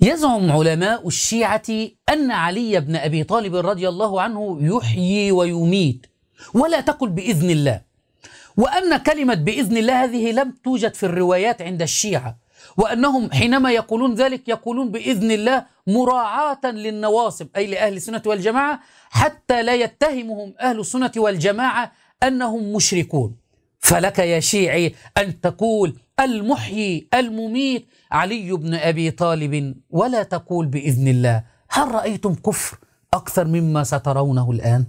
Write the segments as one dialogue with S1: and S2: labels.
S1: يزعم علماء الشيعة أن علي بن أبي طالب رضي الله عنه يحيي ويميت ولا تقل بإذن الله وأن كلمة بإذن الله هذه لم توجد في الروايات عند الشيعة وأنهم حينما يقولون ذلك يقولون بإذن الله مراعاة للنواصب أي لأهل السنة والجماعة حتى لا يتهمهم أهل السنة والجماعة أنهم مشركون فلك يا شيعي أن تقول المحيي المميت علي بن أبي طالب ولا تقول بإذن الله هل رأيتم كفر أكثر مما سترونه الآن؟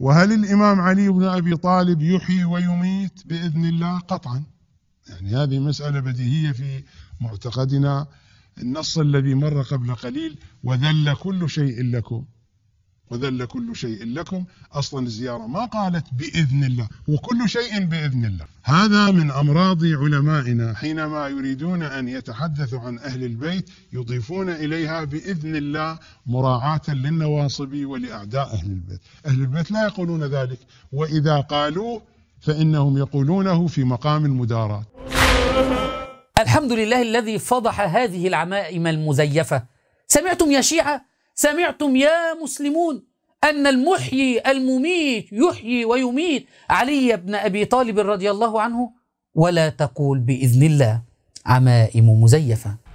S1: وهل الإمام علي
S2: بن أبي طالب يحيي ويميت بإذن الله قطعاً؟ يعني هذه مسألة بديهية في معتقدنا النص الذي مر قبل قليل وذل كل شيء لكم وذل كل شيء لكم أصلا الزيارة ما قالت بإذن الله وكل شيء بإذن الله هذا من أمراض علمائنا حينما يريدون أن يتحدثوا عن أهل البيت يضيفون إليها بإذن الله مراعاة للنواصب ولأعداء أهل البيت أهل البيت لا يقولون ذلك وإذا قالوا فإنهم يقولونه
S1: في مقام المداراة الحمد لله الذي فضح هذه العمائم المزيفة سمعتم يا شيعة سمعتم يا مسلمون أن المحيي المميت يحيي ويميت علي بن أبي طالب رضي الله عنه ولا تقول بإذن الله عمائم مزيفة